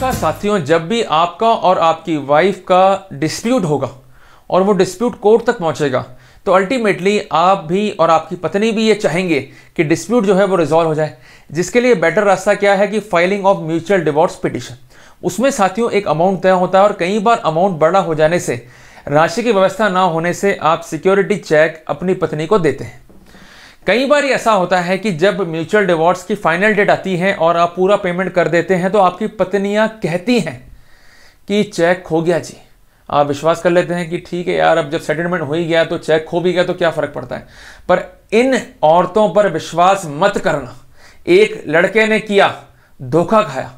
नमस्कार साथियों जब भी आपका और आपकी वाइफ का डिस्प्यूट होगा और वो डिस्प्यूट कोर्ट तक पहुंचेगा तो अल्टीमेटली आप भी और आपकी पत्नी भी ये चाहेंगे कि डिस्प्यूट जो है वो रिजॉल्व हो जाए जिसके लिए बेटर रास्ता क्या है कि filing of mutual divorce petition उसमें साथियों एक अमाउंट तय होता है और कई बार अमाउंट बड़ा हो जाने से राशि की व्यवस्था ना होने से आप सिक्योरिटी चेक अपनी पत्नी को देते हैं कई बार ऐसा होता है कि जब म्यूचुअल डिवोर्स की फाइनल डेट आती है और आप पूरा पेमेंट कर देते हैं तो आपकी पत्नियां कहती हैं कि चेक खो गया जी आप विश्वास कर लेते हैं कि ठीक है यार अब जब सेटलमेंट हो ही गया तो चेक खो भी गया तो क्या फ़र्क पड़ता है पर इन औरतों पर विश्वास मत करना एक लड़के ने किया धोखा खाया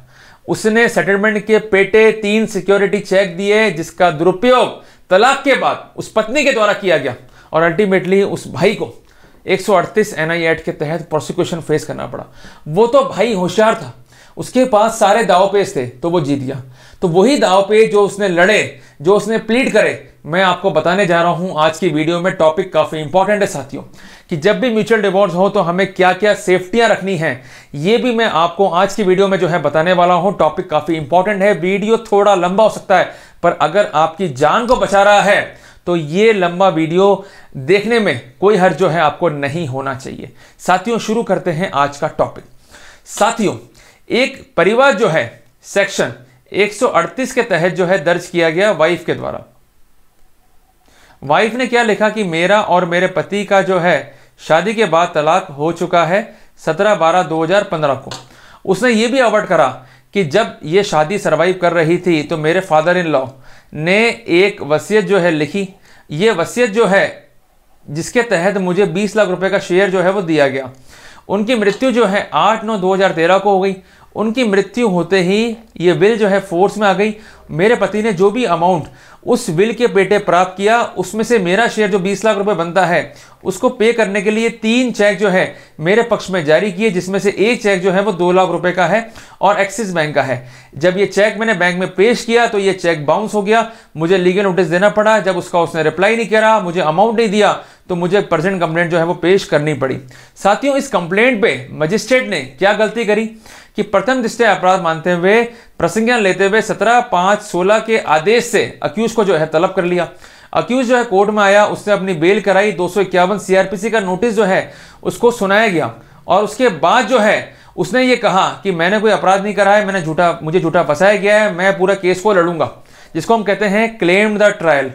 उसने सेटलमेंट के पेटे तीन सिक्योरिटी चेक दिए जिसका दुरुपयोग तलाक के बाद उस पत्नी के द्वारा किया गया और अल्टीमेटली उस भाई को एक सौ अड़तीस एन आई एक्ट के तहत प्रोसिक्यूशन फेस करना पड़ा वो तो भाई होशियार था उसके पास सारे दाव पेज थे तो वो जीत गया तो वही दाव पेज जो उसने लड़े जो उसने प्लीड करे मैं आपको बताने जा रहा हूं आज की वीडियो में टॉपिक काफ़ी इंपॉर्टेंट है साथियों कि जब भी म्यूचुअल डिवोर्स हो तो हमें क्या क्या सेफ्टियां रखनी है ये भी मैं आपको आज की वीडियो में जो है बताने वाला हूं टॉपिक काफ़ी इंपॉर्टेंट है वीडियो थोड़ा लंबा हो सकता है पर अगर आपकी जान को बचा रहा है तो ये लंबा वीडियो देखने में कोई हर्ज जो है आपको नहीं होना चाहिए साथियों शुरू करते हैं आज का टॉपिक साथियों एक परिवार जो है सेक्शन 138 के तहत जो है दर्ज किया गया वाइफ के द्वारा वाइफ ने क्या लिखा कि मेरा और मेरे पति का जो है शादी के बाद तलाक हो चुका है 17 बारह 2015 को उसने यह भी अवर्ट करा कि जब ये शादी सरवाइव कर रही थी तो मेरे फादर इन लॉ ने एक वसीयत जो है लिखी ये वसीयत जो है जिसके तहत मुझे 20 लाख रुपए का शेयर जो है वो दिया गया उनकी मृत्यु जो है 8 नौ 2013 को हो गई उनकी मृत्यु होते ही ये विल जो है फोर्स में आ गई मेरे पति ने जो भी अमाउंट उस विल के बेटे प्राप्त किया उसमें से मेरा शेयर जो 20 लाख रुपए बनता है उसको पे करने के लिए तीन चेक जो है मेरे पक्ष में जारी किए जिसमें से एक चेक जो है वो दो लाख रुपए का है और एक्सिस बैंक का है जब ये चेक मैंने बैंक में पेश किया तो ये चेक बाउंस हो गया मुझे लीगल नोटिस देना पड़ा जब उसका उसने रिप्लाई नहीं करा मुझे अमाउंट नहीं दिया तो मुझे प्रेजेंट कंप्लेंट जो है वो पेश करनी पड़ी साथियों इस कंप्लेंट पे मजिस्ट्रेट ने क्या गलती करी कि प्रथम दृष्टि अपराध मानते हुए प्रसंज्ञान लेते हुए सत्रह पाँच सोलह के आदेश से अक्यूज को जो है तलब कर लिया अक्यूज जो है कोर्ट में आया उसने अपनी बेल कराई दो सीआरपीसी का नोटिस जो है उसको सुनाया गया और उसके बाद जो है उसने ये कहा कि मैंने कोई अपराध नहीं करा है मैंने झूठा मुझे झूठा फंसाया गया है मैं पूरा केस को लड़ूंगा जिसको हम कहते हैं क्लेम द ट्रायल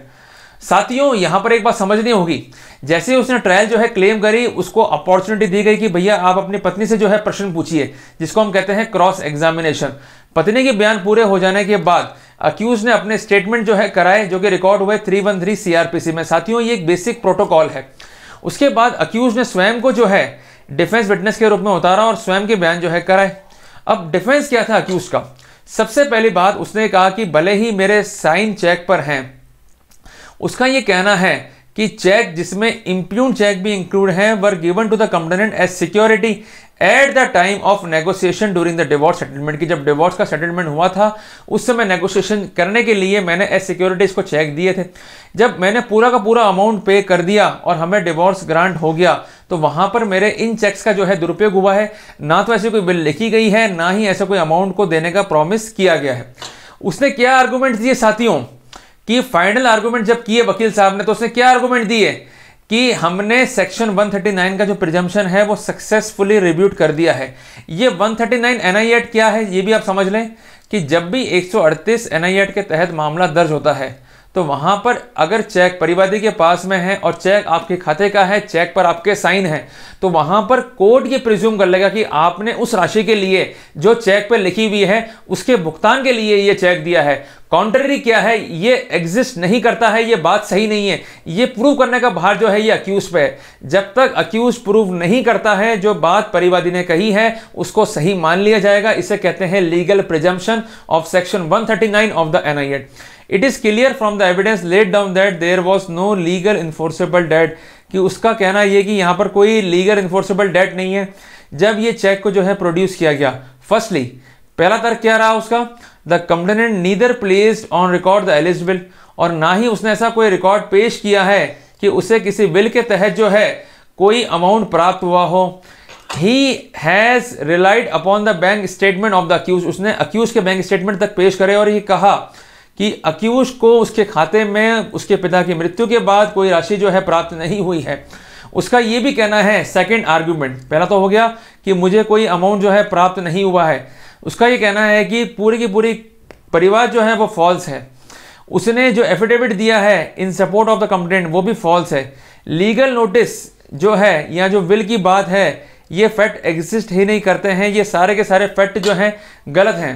साथियों यहाँ पर एक बात समझनी होगी जैसे ही उसने ट्रायल जो है क्लेम करी उसको अपॉर्चुनिटी दी गई कि भैया आप अपनी पत्नी से जो है प्रश्न पूछिए जिसको हम कहते हैं क्रॉस एग्जामिनेशन पत्नी के बयान पूरे हो जाने के बाद अक्यूज ने अपने स्टेटमेंट जो है कराए जो कि रिकॉर्ड हुए थ्री वन थ्री सीआरपीसी में साथियों ये एक बेसिक प्रोटोकॉल है उसके बाद अक्यूज ने स्वयं को जो है डिफेंस विटनेस के रूप में उतारा और स्वयं के बयान जो है कराए अब डिफेंस क्या था अक्यूज का सबसे पहली बात उसने कहा कि भले ही मेरे साइन चेक पर हैं उसका ये कहना है कि चेक जिसमें इम्प्यून चेक भी इंक्लूड है were given to the component as security at the time of negotiation during the divorce settlement की जब डिवोर्स का सेटलमेंट हुआ था उस समय नेगोशिएशन करने के लिए मैंने एज सिक्योरिटीज को चेक दिए थे जब मैंने पूरा का पूरा अमाउंट पे कर दिया और हमें डिवोर्स ग्रांट हो गया तो वहां पर मेरे इन चेक्स का जो है दुरुपयोग हुआ है ना तो ऐसी कोई बिल लिखी गई है ना ही ऐसा कोई अमाउंट को देने का प्रॉमिस किया गया है उसने क्या आर्गूमेंट दिए साथियों कि फाइनल आर्गूमेंट जब किए वकील साहब ने तो उसने क्या आर्गूमेंट दिए कि हमने सेक्शन 139 का जो प्रिजम्पन है वो सक्सेसफुली रिव्यूट कर दिया है ये 139 थर्टी एक्ट क्या है ये भी आप समझ लें कि जब भी 138 सौ के तहत मामला दर्ज होता है तो वहां पर अगर चेक परिवादी के पास में है और चेक आपके खाते का है चेक पर आपके साइन है तो वहां पर कोर्ट ये प्रिज्यूम कर लेगा कि आपने उस राशि के लिए जो चेक पर लिखी हुई है उसके भुगतान के लिए ये चेक दिया है काउंटरी क्या है ये एग्जिस्ट नहीं करता है ये बात सही नहीं है ये प्रूव करने का भार जो है ये अक्यूज पे है जब तक अक्यूज प्रूव नहीं करता है जो बात परिवादी ने कही है उसको सही मान लिया जाएगा इसे कहते हैं legal presumption of section one of the NI Act it is clear from the evidence let down that there was no legal enforceable debt कि उसका कहना यह कि यहाँ पर कोई लीगल इन्फोर्सेबल डेट नहीं है जब ये चेक को जो है प्रोड्यूस किया गया फर्स्टली पहला तर्क क्या रहा उसका the complainant neither place on record the eligible और ना ही उसने ऐसा कोई रिकॉर्ड पेश किया है कि उसे किसी बिल के तहत जो है कोई अमाउंट प्राप्त हुआ हो ही has relied upon the bank statement of the accused उसने अक्यूज के बैंक स्टेटमेंट तक पेश करे और ये कहा कि अक्यूज को उसके खाते में उसके पिता की मृत्यु के बाद कोई राशि जो है प्राप्त नहीं हुई है उसका ये भी कहना है सेकंड आर्ग्यूमेंट पहला तो हो गया कि मुझे कोई अमाउंट जो है प्राप्त नहीं हुआ है उसका ये कहना है कि पूरी की पूरी परिवार जो है वो फॉल्स है उसने जो एफिडेविट दिया है in support of the complaint वो भी फॉल्स है लीगल नोटिस जो है या जो विल की बात है ये फैक्ट एग्जिस्ट ही नहीं करते हैं ये सारे के सारे फैक्ट जो हैं गलत हैं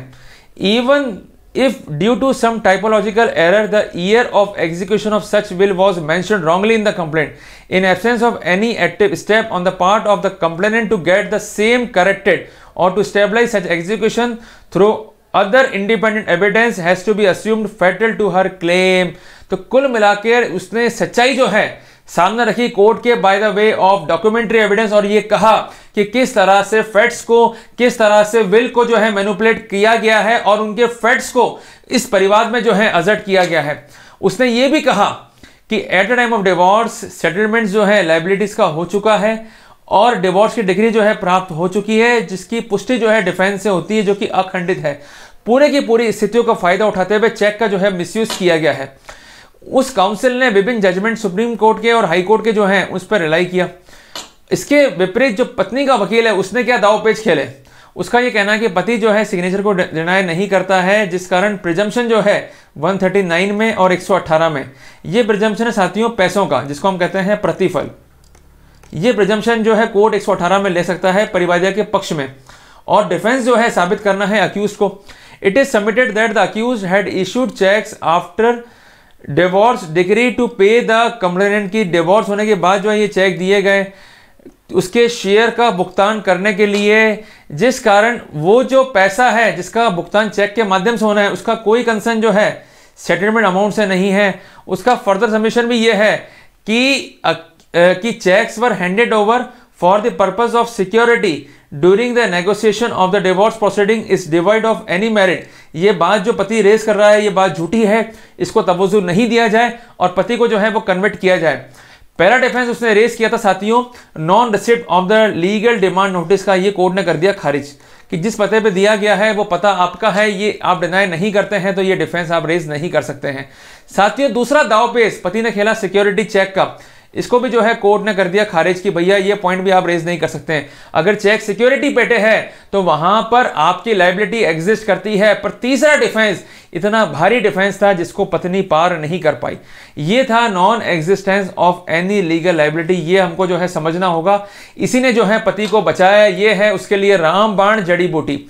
even if due to some typological error the year of execution of such will was mentioned wrongly in the complaint in absence of any active step on the part of the complainant to get the same corrected or to stabilize such execution through other independent evidence has to be assumed fatal to her claim तो कुल मिलाकर उसने सच्चाई जो है सामने रखी court के by the way of documentary evidence और ये कहा कि किस तरह से फैट्स को किस तरह से विल को जो है मैनुपुलेट किया गया है और उनके फैट्स को इस परिवार में जो है अजर्ट किया गया है उसने ये भी कहा कि at the time of divorce settlement जो है लाइबिलिटीज का हो चुका है और डिवोर्स की डिग्री जो है प्राप्त हो चुकी है जिसकी पुष्टि जो है डिफेंस से होती है जो कि अखंडित है पूरे की पूरी स्थितियों का फायदा उठाते हुए चेक का जो है मिसयूज किया गया है उस काउंसिल ने विभिन्न जजमेंट सुप्रीम कोर्ट के और हाई कोर्ट के जो हैं उस पर रिलाई किया इसके विपरीत जो पत्नी का वकील है उसने क्या दाव पेच खेले उसका यह कहना है कि पति जो है सिग्नेचर को डिनाई नहीं करता है जिस कारण प्रिजम्पन जो है 139 में और 118 में यह प्रिजम्पन है साथियों पैसों का जिसको हम कहते हैं प्रतिफल ये प्रिजम्पन जो है कोर्ट 118 में ले सकता है परिवाजा के पक्ष में और डिफेंस जो है साबित करना है अक्यूज को it is submitted that the accused had issued cheques after divorce decree to pay the complainant की डिवोर्स होने के बाद जो है ये चेक दिए गए उसके शेयर का भुगतान करने के लिए जिस कारण वो जो पैसा है जिसका भुगतान चेक के माध्यम से होना है उसका कोई कंसर्न जो है सेटलमेंट अमाउंट से नहीं है उसका फर्दर सबमिशन भी ये है कि कि cheques were handed over for the purpose of security during the negotiation of the divorce proceeding is devoid of any merit ये बात जो पति रेस कर रहा है ये बात झूठी है इसको तवज्जो नहीं दिया जाए और पति को जो है वो कन्वर्ट किया जाए पहला डिफेंस उसने रेस किया था साथियों non receipt of the legal demand notice का ये कोर्ट ने कर दिया खारिज कि जिस पते पे दिया गया है वो पता आपका है ये आप डिनाई नहीं करते हैं तो ये डिफेंस आप रेज नहीं कर सकते हैं साथियों दूसरा दाव पेश पति ने खेला सिक्योरिटी चेक का इसको भी जो है कोर्ट ने कर दिया खारिज की भैया ये पॉइंट भी आप रेज नहीं कर सकते हैं अगर चेक सिक्योरिटी पेटे है तो वहां पर आपकी लाइबिलिटी एग्जिस्ट करती है पर तीसरा डिफेंस इतना भारी डिफेंस था जिसको पत्नी पार नहीं कर पाई ये था non existence of any legal liability ये हमको जो है समझना होगा इसी ने जो है पति को बचाया ये है उसके लिए रामबाण जड़ी बूटी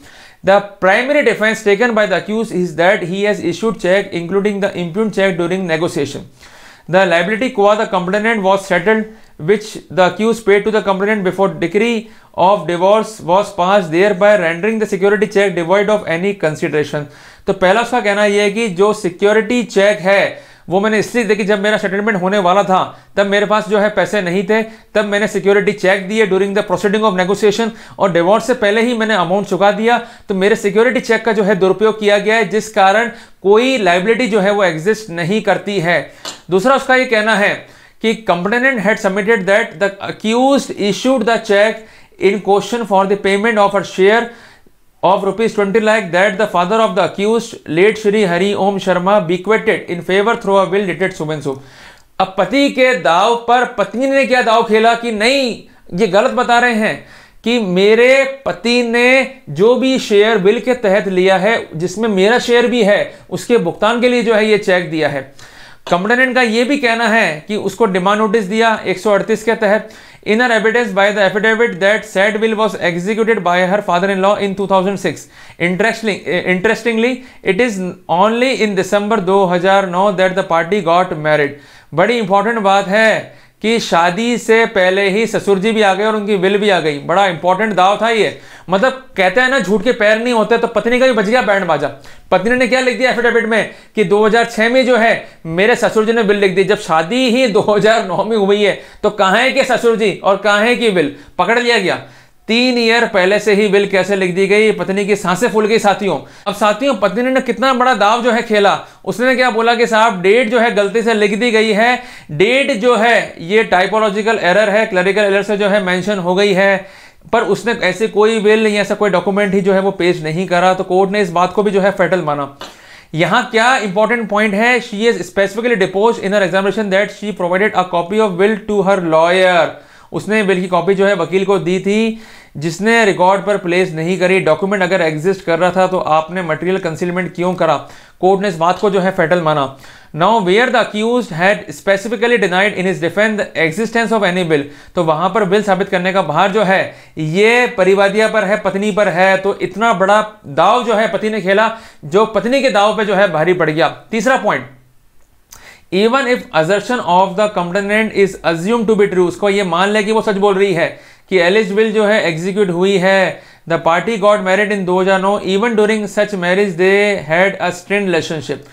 the primary defence taken by the accused is that he has issued cheque including the impugned cheque during negotiation. The liability को the complainant was settled which the accused paid to the complainant before decree of divorce was passed thereby rendering the security cheque devoid of any consideration तो पहला उसका कहना यह है कि जो security check है वो मैंने इसलिए देखी जब मेरा सेटलमेंट होने वाला था तब मेरे पास जो है पैसे नहीं थे तब मैंने सिक्योरिटी चेक दिए during the proceeding of negotiation और डिवॉर्स से पहले ही मैंने अमाउंट चुका दिया तो मेरे सिक्योरिटी चेक का जो है दुरुपयोग किया गया है जिस कारण कोई लाइबिलिटी जो है वो एग्जिस्ट नहीं करती है दूसरा उसका ये कहना है कि complainant had submitted that the accused issued the cheque in question for the payment of her share of rupees twenty lakh that the father of the accused late Shri Hari Om Sharma bequeathed in favour through a will dated so सुब अब पति के दाव पर पत्नी ने क्या दाव खेला कि नहीं ये गलत बता रहे हैं कि मेरे पति ने जो भी शेयर बिल के तहत लिया है जिसमें मेरा शेयर भी है उसके भुगतान के लिए जो है ये चेक दिया है कंप्लेनेंट का ये भी कहना है कि उसको डिमांड नोटिस दिया 138 के तहत in her evidence by the affidavit that said will was executed by her father-in-law in 2006. Interestingly, eh, interestingly, it is only in December 2009 that the party got married. बड़ी इंपॉर्टेंट बात है कि शादी से पहले ही ससुर जी भी आ गए और उनकी विल भी आ गई बड़ा इंपॉर्टेंट दाव था ये मतलब कहते हैं ना झूठ के पैर नहीं होते तो पत्नी का भी बच गया बैंड बाजा पत्नी ने क्या लिख दिया एफिडेविट में कि 2006 में जो है मेरे ससुर जी ने बिल लिख दी जब शादी ही 2009 में हुई है तो कहा है कि ससुर जी और कहा है कि बिल पकड़ लिया गया तीन ईयर पहले से ही बिल कैसे लिख दी गई पत्नी की सांसें फूल गई साथियों अब साथियों पत्नी ने कितना बड़ा दाव जो है खेला उसने क्या बोला कि साहब डेट जो है गलती से लिख दी गई है डेट जो है ये टाइपोलॉजिकल एरर है क्लरिकल एरर से जो है मेंशन हो गई है पर उसने ऐसे कोई बिल या ऐसा कोई डॉक्यूमेंट ही जो है वो पेश नहीं करा तो कोर्ट ने इस बात को भी जो है फेटल माना यहां क्या इंपॉर्टेंट पॉइंट है she is specifically deposed in examination that she provided a copy of will to her lawyer उसने बिल की कॉपी जो है वकील को दी थी जिसने रिकॉर्ड पर प्लेस नहीं करी डॉक्यूमेंट अगर एग्जिस्ट कर रहा था तो आपने मटेरियल कंसीलमेंट क्यों करा कोर्ट ने इस बात को जो है फेटल माना now where the accused had specifically denied in his defence the existence of any will तो वहां पर बिल साबित करने का भार जो है ये परिवादिया पर है पत्नी पर है तो इतना बड़ा दाव जो है पति ने खेला जो पत्नी के दाव पे जो है भारी पड़ गया तीसरा point even if assertion of the complainant is assumed to be true उसको ये मान ले कि वो सच बोल रही है कि एलिज बिल जो है एग्जीक्यूट हुई है the party got married in दो 2009 even during such marriage they had a strain relationship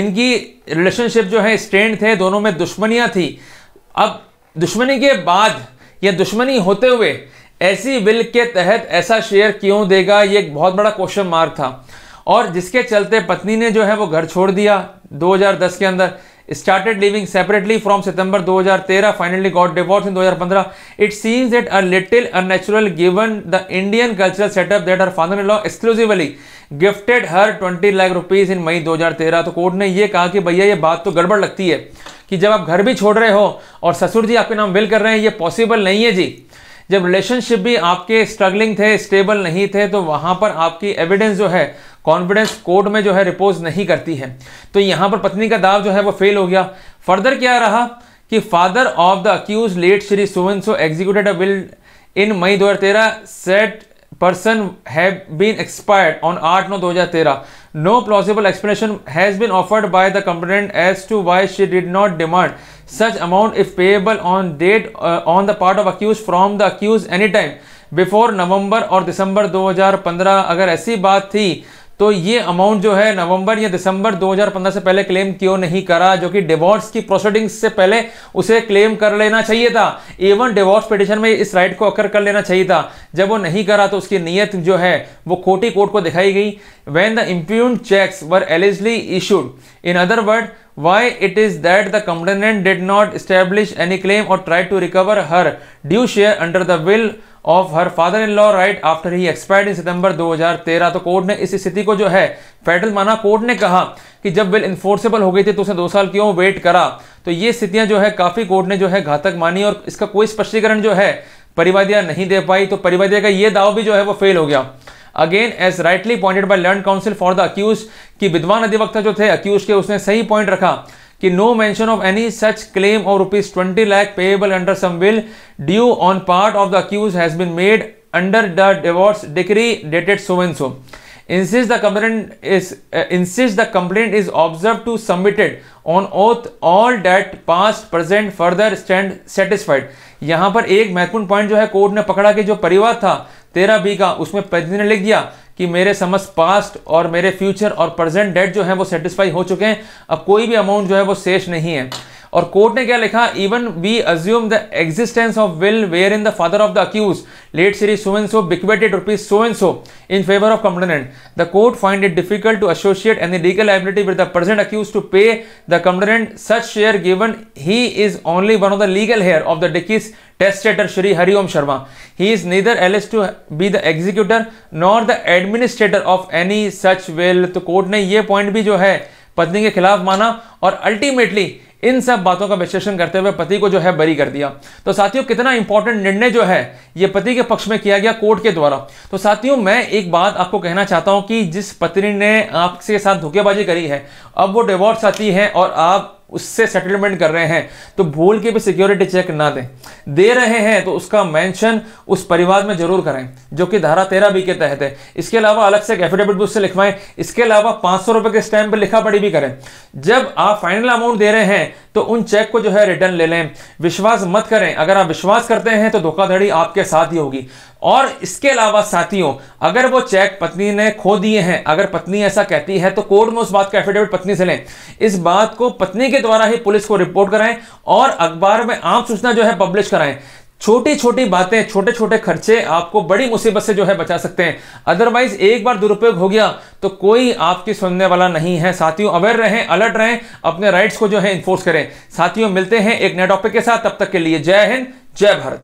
इनकी रिलेशनशिप जो है स्ट्रेंड थे दोनों में दुश्मनियाँ थी अब दुश्मनी के बाद या दुश्मनी होते हुए ऐसी बिल के तहत ऐसा शेयर क्यों देगा ये एक बहुत बड़ा क्वेश्चन मार्क था और जिसके चलते पत्नी ने जो है वो घर छोड़ दिया 2010 के अंदर started living separately from September 2013, finally got divorced in 2015. It seems that a little unnatural given the Indian cultural setup that her father-in-law exclusively gifted her 20 lakh rupees in May 2013 तो कोर्ट ने ये कहा कि भैया ये बात तो गड़बड़ लगती है कि जब आप घर भी छोड़ रहे हो और ससुर जी आपके नाम विल कर रहे हैं ये पॉसिबल नहीं है जी जब रिलेशनशिप भी आपके स्ट्रगलिंग थे स्टेबल नहीं थे तो वहाँ पर आपकी एविडेंस जो है कॉन्फिडेंस कोर्ट में जो है रिपोज नहीं करती है तो यहां पर पत्नी का दाव जो है वो फेल हो गया फर्दर क्या रहा कि father of the accused late Shri so and so executed will in May दो हजार said person have been expired on आठ नौ दो हजार तेरह no plausible explanation has been offered by the complainant as to why she did not demand such amount if payable on date on the part of accused from the accused any time before November और दिसंबर दो हजार पंद्रह अगर ऐसी बात थी तो ये अमाउंट जो है नवंबर या दिसंबर 2015 से पहले क्लेम क्यों नहीं करा जो कि डिवोर्स की प्रोसीडिंग्स से पहले उसे क्लेम कर लेना चाहिए था इवन डिवोर्स पिटिशन में इस राइट को अकर कर लेना चाहिए था जब वो नहीं करा तो उसकी नीयत जो है वो खोटी कोर्ट को दिखाई गई when the impugned cheques were allegedly issued in other word why it is that the complainant did not establish any claim or try to recover her due share under the will of her father in law right after he expired in सितंबर 2013 तो court ने इस स्थिति को जो है federal माना court ने कहा कि जब बिल इन्फोर्सेबल हो गई थी तो उसने दो साल क्यों वेट करा तो ये स्थितियां जो है काफ़ी कोर्ट ने जो है घातक मानी और इसका कोई स्पष्टीकरण जो है परिवादिया नहीं दे पाई तो परिवादिया का ये दाव भी जो है वो फेल हो गया again as rightly pointed by learned counsel for the accused की विद्वान अधिवक्ता जो थे अक्यूज के उसने सही पॉइंट रखा कि no mention of any such claim or rupees twenty lakh payable under some will due on part of the accused has been made under the divorce decree dated so and so in this the complaint is in this the the is observed to submitted on oath all date pass present further stand satisfied यहां पर एक महत्वपूर्ण point जो है court ने पकड़ा कि जो परिवार था तेरह बी का उसमें पति ने लिख दिया कि मेरे समस्त पास्ट और मेरे फ्यूचर और प्रेजेंट डेट जो है वो सेटिस्फाई हो चुके हैं अब कोई भी अमाउंट जो है वो शेष नहीं है और कोर्ट ने क्या लिखा even we assume the existence of will wherein the father of the accused late Shri so so bequeathed rupees so and so in favour of complainant the court find it difficult to associate any legal liability with the present accused to pay the complainant such share given he is only one of the legal heir of the डिकीज testator Shri Hariom Sharma. He is neither alleged to be the executor nor the administrator of any such will तो court ने ये point भी जो है पत्नी के खिलाफ माना और अल्टीमेटली इन सब बातों का विश्लेषण करते हुए पति को जो है बरी कर दिया तो साथियों कितना इंपॉर्टेंट निर्णय जो है ये पति के पक्ष में किया गया कोर्ट के द्वारा तो साथियों मैं एक बात आपको कहना चाहता हूं कि जिस पत्नी ने आपके साथ धोखेबाजी करी है अब वो डिवोर्स आती है और आप उससे सेटलमेंट कर रहे हैं तो भूल के भी सिक्योरिटी चेक ना दें दे रहे हैं तो उसका मेंशन उस परिवार में जरूर करें जो कि धारा तेरह बी के तहत है इसके अलावा अलग से एक एफिडेविट भी उससे लिखवाएं इसके अलावा पांच सौ रुपये के स्टैंप पर लिखा पड़ी भी करें जब आप फाइनल अमाउंट दे रहे हैं तो उन चेक को जो है रिटर्न ले लें विश्वास मत करें अगर आप विश्वास करते हैं तो धोखाधड़ी आपके साथ ही होगी और इसके अलावा साथियों अगर वो चेक पत्नी ने खो दिए हैं अगर पत्नी ऐसा कहती है तो कोर्ट में उस बात का एफिडेविट पत्नी से लें इस बात को पत्नी के द्वारा ही पुलिस को रिपोर्ट कराएं और अखबार में आम सूचना जो है पब्लिश कराएं छोटी छोटी बातें छोटे छोटे खर्चे आपको बड़ी मुसीबत से जो है बचा सकते हैं अदरवाइज एक बार दुरुपयोग हो गया तो कोई आपकी सुनने वाला नहीं है साथियों अवेयर रहें अलर्ट रहें अपने राइट्स को जो है इन्फोर्स करें साथियों मिलते हैं एक नए टॉपिक के साथ तब तक के लिए जय हिंद जय भारत